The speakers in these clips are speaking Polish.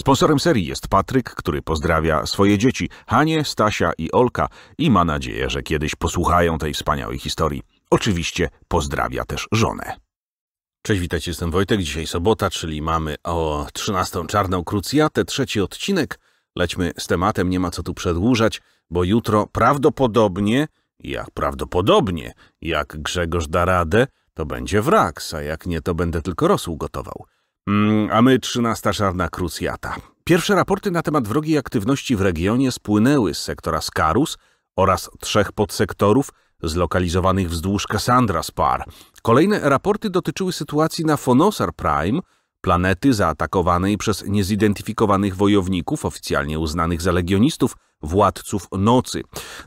Sponsorem serii jest Patryk, który pozdrawia swoje dzieci, Hanie, Stasia i Olka i ma nadzieję, że kiedyś posłuchają tej wspaniałej historii. Oczywiście pozdrawia też żonę. Cześć, witajcie, jestem Wojtek. Dzisiaj sobota, czyli mamy o 13 czarną krucjatę, trzeci odcinek. Lećmy z tematem, nie ma co tu przedłużać, bo jutro prawdopodobnie, jak prawdopodobnie, jak Grzegorz da radę, to będzie wraks, a jak nie, to będę tylko rosół gotował. Mm, a my trzynasta Czarna Krucjata. Pierwsze raporty na temat wrogiej aktywności w regionie spłynęły z sektora Skarus oraz trzech podsektorów zlokalizowanych wzdłuż Cassandra Spar. Kolejne raporty dotyczyły sytuacji na Fonosar Prime, planety zaatakowanej przez niezidentyfikowanych wojowników oficjalnie uznanych za legionistów – władców nocy.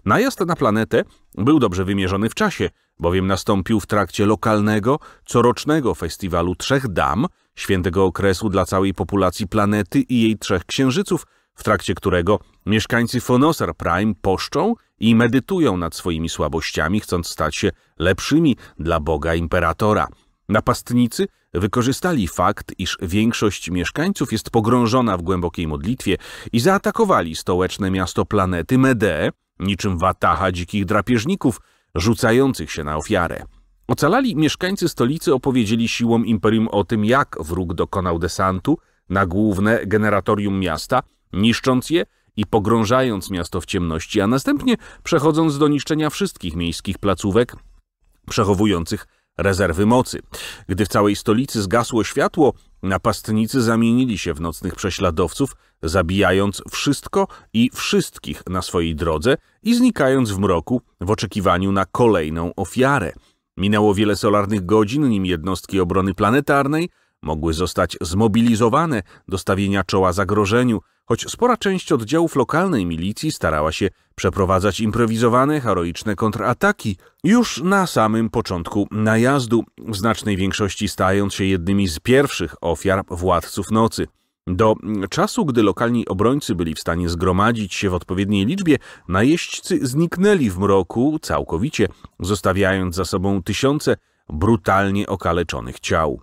Najazd na planetę był dobrze wymierzony w czasie, bowiem nastąpił w trakcie lokalnego, corocznego festiwalu Trzech Dam, świętego okresu dla całej populacji planety i jej trzech księżyców, w trakcie którego mieszkańcy Fonosar Prime poszczą i medytują nad swoimi słabościami, chcąc stać się lepszymi dla Boga Imperatora. Napastnicy wykorzystali fakt, iż większość mieszkańców jest pogrążona w głębokiej modlitwie i zaatakowali stołeczne miasto planety MEDE, niczym wataha dzikich drapieżników, rzucających się na ofiarę. Ocalali mieszkańcy stolicy opowiedzieli siłom imperium o tym, jak wróg dokonał desantu na główne generatorium miasta, niszcząc je i pogrążając miasto w ciemności, a następnie przechodząc do niszczenia wszystkich miejskich placówek przechowujących rezerwy mocy. Gdy w całej stolicy zgasło światło, napastnicy zamienili się w nocnych prześladowców, zabijając wszystko i wszystkich na swojej drodze i znikając w mroku w oczekiwaniu na kolejną ofiarę. Minęło wiele solarnych godzin, nim jednostki obrony planetarnej mogły zostać zmobilizowane do stawienia czoła zagrożeniu, Choć spora część oddziałów lokalnej milicji starała się przeprowadzać improwizowane, heroiczne kontrataki, już na samym początku najazdu, w znacznej większości stając się jednymi z pierwszych ofiar władców nocy. Do czasu, gdy lokalni obrońcy byli w stanie zgromadzić się w odpowiedniej liczbie, najeźdźcy zniknęli w mroku całkowicie, zostawiając za sobą tysiące brutalnie okaleczonych ciał.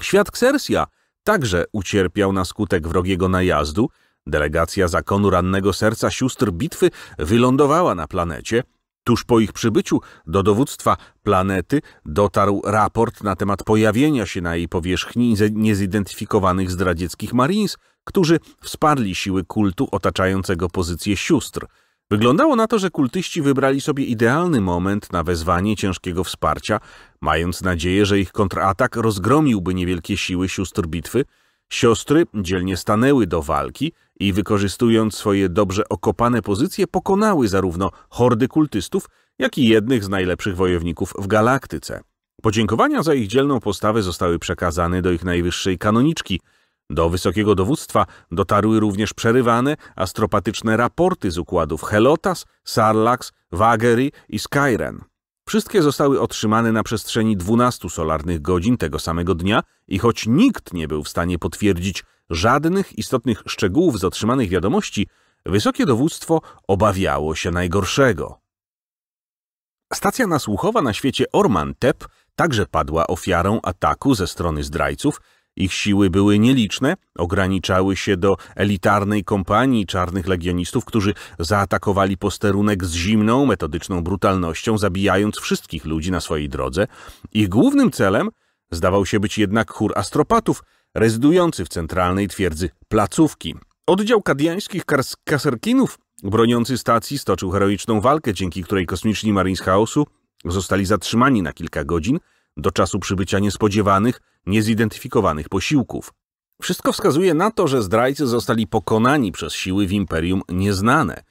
Świat Ksersja także ucierpiał na skutek wrogiego najazdu, delegacja zakonu rannego serca sióstr bitwy wylądowała na planecie. Tuż po ich przybyciu do dowództwa planety dotarł raport na temat pojawienia się na jej powierzchni niezidentyfikowanych zdradzieckich Marines, którzy wsparli siły kultu otaczającego pozycję sióstr – Wyglądało na to, że kultyści wybrali sobie idealny moment na wezwanie ciężkiego wsparcia, mając nadzieję, że ich kontratak rozgromiłby niewielkie siły sióstr bitwy. Siostry dzielnie stanęły do walki i wykorzystując swoje dobrze okopane pozycje pokonały zarówno hordy kultystów, jak i jednych z najlepszych wojowników w galaktyce. Podziękowania za ich dzielną postawę zostały przekazane do ich najwyższej kanoniczki – do wysokiego dowództwa dotarły również przerywane, astropatyczne raporty z układów Helotas, Sarlax, Wagery i Skyren. Wszystkie zostały otrzymane na przestrzeni 12 solarnych godzin tego samego dnia i choć nikt nie był w stanie potwierdzić żadnych istotnych szczegółów z otrzymanych wiadomości, wysokie dowództwo obawiało się najgorszego. Stacja nasłuchowa na świecie Ormantep także padła ofiarą ataku ze strony zdrajców, ich siły były nieliczne, ograniczały się do elitarnej kompanii czarnych legionistów, którzy zaatakowali posterunek z zimną, metodyczną brutalnością, zabijając wszystkich ludzi na swojej drodze. Ich głównym celem zdawał się być jednak chór astropatów, rezydujący w centralnej twierdzy placówki. Oddział kadiańskich kaserkinów broniący stacji stoczył heroiczną walkę, dzięki której kosmiczni Marines Chaosu zostali zatrzymani na kilka godzin do czasu przybycia niespodziewanych niezidentyfikowanych posiłków. Wszystko wskazuje na to, że zdrajcy zostali pokonani przez siły w imperium nieznane.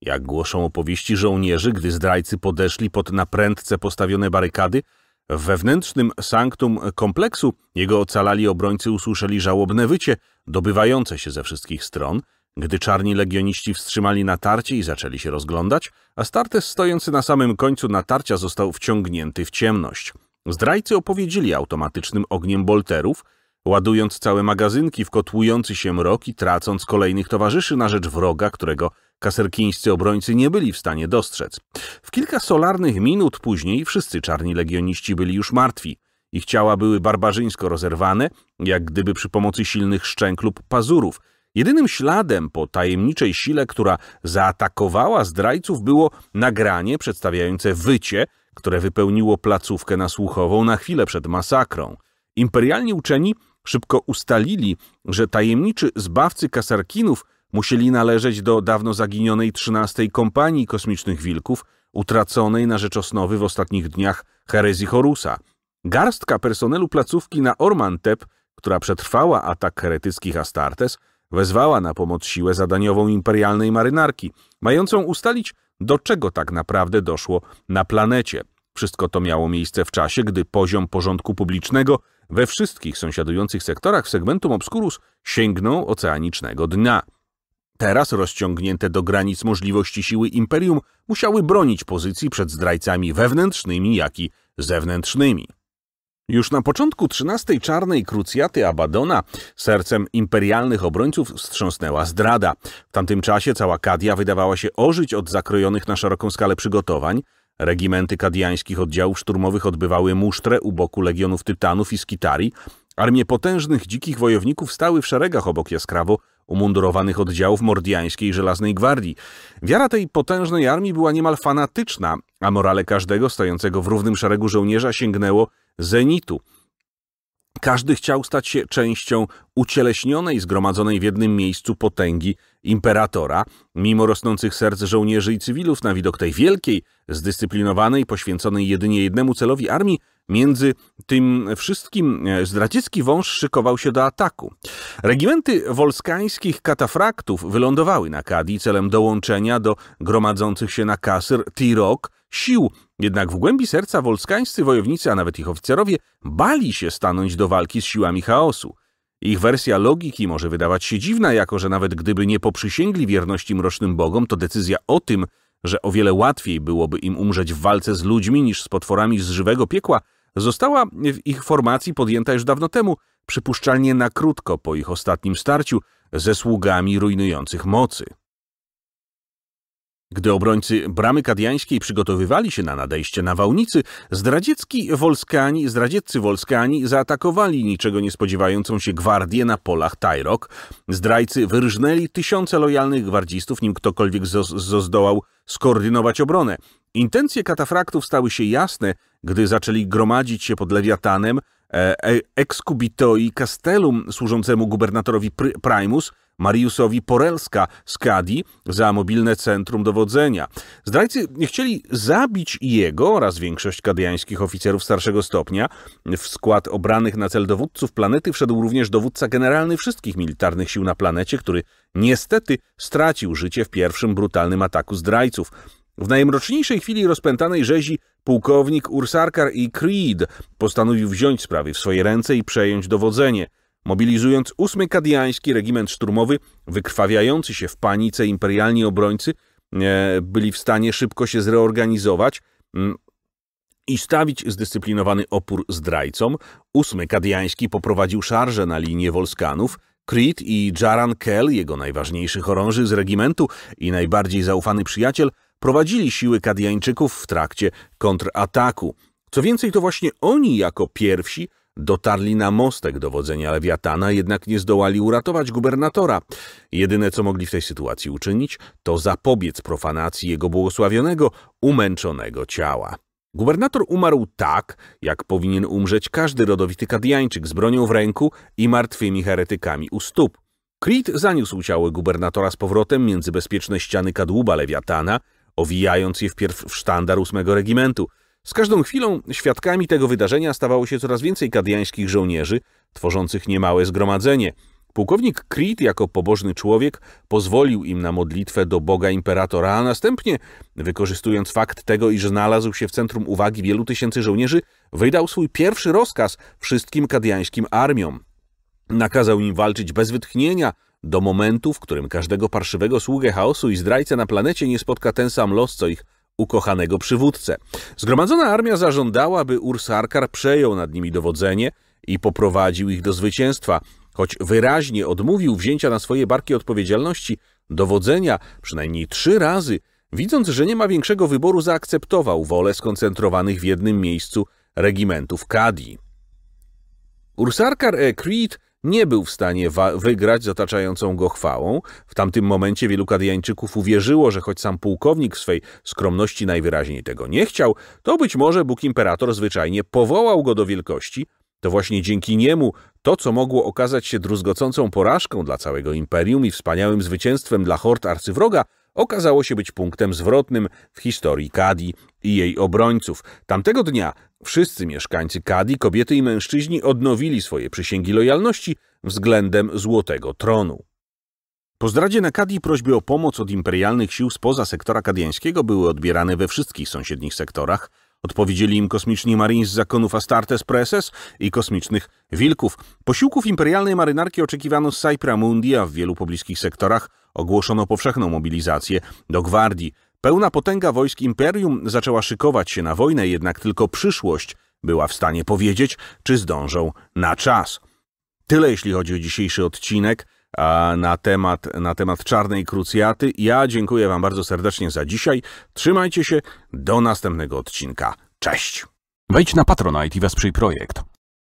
Jak głoszą opowieści żołnierzy, gdy zdrajcy podeszli pod naprędce postawione barykady, w wewnętrznym sanktum kompleksu jego ocalali obrońcy usłyszeli żałobne wycie, dobywające się ze wszystkich stron, gdy czarni legioniści wstrzymali natarcie i zaczęli się rozglądać, a Startes stojący na samym końcu natarcia został wciągnięty w ciemność. Zdrajcy opowiedzieli automatycznym ogniem bolterów, ładując całe magazynki w kotłujący się mrok i tracąc kolejnych towarzyszy na rzecz wroga, którego kaserkińscy obrońcy nie byli w stanie dostrzec. W kilka solarnych minut później wszyscy czarni legioniści byli już martwi. Ich ciała były barbarzyńsko rozerwane, jak gdyby przy pomocy silnych szczęk lub pazurów. Jedynym śladem po tajemniczej sile, która zaatakowała zdrajców, było nagranie przedstawiające wycie, które wypełniło placówkę nasłuchową na chwilę przed masakrą. Imperialni uczeni szybko ustalili, że tajemniczy zbawcy kasarkinów musieli należeć do dawno zaginionej 13 Kompanii Kosmicznych Wilków, utraconej na rzecz osnowy w ostatnich dniach herezji Horusa. Garstka personelu placówki na Ormantep, która przetrwała atak heretyckich Astartes, wezwała na pomoc siłę zadaniową imperialnej marynarki, mającą ustalić, do czego tak naprawdę doszło na planecie. Wszystko to miało miejsce w czasie, gdy poziom porządku publicznego we wszystkich sąsiadujących sektorach segmentum obscurus sięgnął oceanicznego dna. Teraz rozciągnięte do granic możliwości siły imperium musiały bronić pozycji przed zdrajcami wewnętrznymi, jak i zewnętrznymi. Już na początku XIII czarnej krucjaty Abadona sercem imperialnych obrońców wstrząsnęła zdrada. W tamtym czasie cała Kadia wydawała się ożyć od zakrojonych na szeroką skalę przygotowań. Regimenty kadiańskich oddziałów szturmowych odbywały musztrę u boku legionów tytanów i skitarii, Armie potężnych, dzikich wojowników stały w szeregach obok jaskrawo umundurowanych oddziałów mordiańskiej żelaznej gwardii. Wiara tej potężnej armii była niemal fanatyczna, a morale każdego stojącego w równym szeregu żołnierza sięgnęło zenitu. Każdy chciał stać się częścią ucieleśnionej, zgromadzonej w jednym miejscu potęgi imperatora, mimo rosnących serc żołnierzy i cywilów na widok tej wielkiej, zdyscyplinowanej, poświęconej jedynie jednemu celowi armii, Między tym wszystkim e, zdradziecki wąż szykował się do ataku. Regimenty wolskańskich katafraktów wylądowały na Kadi celem dołączenia do gromadzących się na Kasr Tirok sił, jednak w głębi serca wolskańscy wojownicy, a nawet ich oficerowie, bali się stanąć do walki z siłami chaosu. Ich wersja logiki może wydawać się dziwna, jako że nawet gdyby nie poprzysięgli wierności mrocznym bogom, to decyzja o tym, że o wiele łatwiej byłoby im umrzeć w walce z ludźmi niż z potworami z żywego piekła, została w ich formacji podjęta już dawno temu, przypuszczalnie na krótko po ich ostatnim starciu ze sługami rujnujących mocy. Gdy obrońcy bramy kadiańskiej przygotowywali się na nadejście nawałnicy, zdradziecki Wolskani, zdradzieccy Wolskani zaatakowali niczego niespodziewającą się gwardię na polach Tajrok. Zdrajcy wyrżnęli tysiące lojalnych gwardzistów, nim ktokolwiek zdołał skoordynować obronę. Intencje katafraktów stały się jasne, gdy zaczęli gromadzić się pod lewiatanem e, e, excubitoi castellum służącemu gubernatorowi Pr Primus – Mariuszowi Porelska z Kadi za mobilne centrum dowodzenia. Zdrajcy nie chcieli zabić jego oraz większość kadiańskich oficerów starszego stopnia. W skład obranych na cel dowódców planety wszedł również dowódca generalny wszystkich militarnych sił na planecie, który niestety stracił życie w pierwszym brutalnym ataku zdrajców. W najmroczniejszej chwili rozpętanej rzezi pułkownik Ursarkar i Creed postanowił wziąć sprawy w swoje ręce i przejąć dowodzenie. Mobilizując ósmy kadiański regiment szturmowy, wykrwawiający się w panice imperialni obrońcy e, byli w stanie szybko się zreorganizować mm, i stawić zdyscyplinowany opór zdrajcom. Ósmy kadiański poprowadził szarże na linię Wolskanów, Creed i Jaran Kell, jego najważniejszy chorąży z regimentu i najbardziej zaufany przyjaciel, prowadzili siły Kadiańczyków w trakcie kontrataku. Co więcej, to właśnie oni jako pierwsi Dotarli na mostek dowodzenia Lewiatana, jednak nie zdołali uratować gubernatora. Jedyne, co mogli w tej sytuacji uczynić, to zapobiec profanacji jego błogosławionego, umęczonego ciała. Gubernator umarł tak, jak powinien umrzeć każdy rodowity kadiańczyk z bronią w ręku i martwymi heretykami u stóp. Creed zaniósł ciało gubernatora z powrotem między bezpieczne ściany kadłuba Lewiatana, owijając je wpierw w sztandar ósmego regimentu – z każdą chwilą świadkami tego wydarzenia stawało się coraz więcej kadiańskich żołnierzy, tworzących niemałe zgromadzenie. Pułkownik Creed jako pobożny człowiek pozwolił im na modlitwę do Boga Imperatora, a następnie, wykorzystując fakt tego, iż znalazł się w centrum uwagi wielu tysięcy żołnierzy, wydał swój pierwszy rozkaz wszystkim kadiańskim armiom. Nakazał im walczyć bez wytchnienia, do momentu, w którym każdego parszywego sługę chaosu i zdrajcę na planecie nie spotka ten sam los, co ich ukochanego przywódcę. Zgromadzona armia zażądała, by Ursarkar przejął nad nimi dowodzenie i poprowadził ich do zwycięstwa. Choć wyraźnie odmówił wzięcia na swoje barki odpowiedzialności, dowodzenia przynajmniej trzy razy, widząc, że nie ma większego wyboru, zaakceptował wolę skoncentrowanych w jednym miejscu regimentów Kadi. Ursarkar e Creed nie był w stanie wygrać z otaczającą go chwałą. W tamtym momencie wielu Kadiańczyków uwierzyło, że choć sam pułkownik w swej skromności najwyraźniej tego nie chciał, to być może Bóg Imperator zwyczajnie powołał go do wielkości. To właśnie dzięki niemu to, co mogło okazać się druzgocącą porażką dla całego imperium i wspaniałym zwycięstwem dla hord arcywroga, okazało się być punktem zwrotnym w historii kadji i jej obrońców. Tamtego dnia Wszyscy mieszkańcy Kadi, kobiety i mężczyźni, odnowili swoje przysięgi lojalności względem Złotego Tronu. Po zdradzie na Kadi, prośby o pomoc od imperialnych sił spoza sektora kadiańskiego były odbierane we wszystkich sąsiednich sektorach. Odpowiedzieli im kosmiczni marini z zakonów Astartes Preses i kosmicznych wilków. Posiłków imperialnej marynarki oczekiwano z Cypra a w wielu pobliskich sektorach ogłoszono powszechną mobilizację do gwardii. Pełna potęga wojsk imperium zaczęła szykować się na wojnę, jednak tylko przyszłość była w stanie powiedzieć, czy zdążą na czas. Tyle jeśli chodzi o dzisiejszy odcinek a na, temat, na temat Czarnej Krucjaty. Ja dziękuję Wam bardzo serdecznie za dzisiaj. Trzymajcie się, do następnego odcinka. Cześć! Wejdź na Patronite i wesprzyj projekt.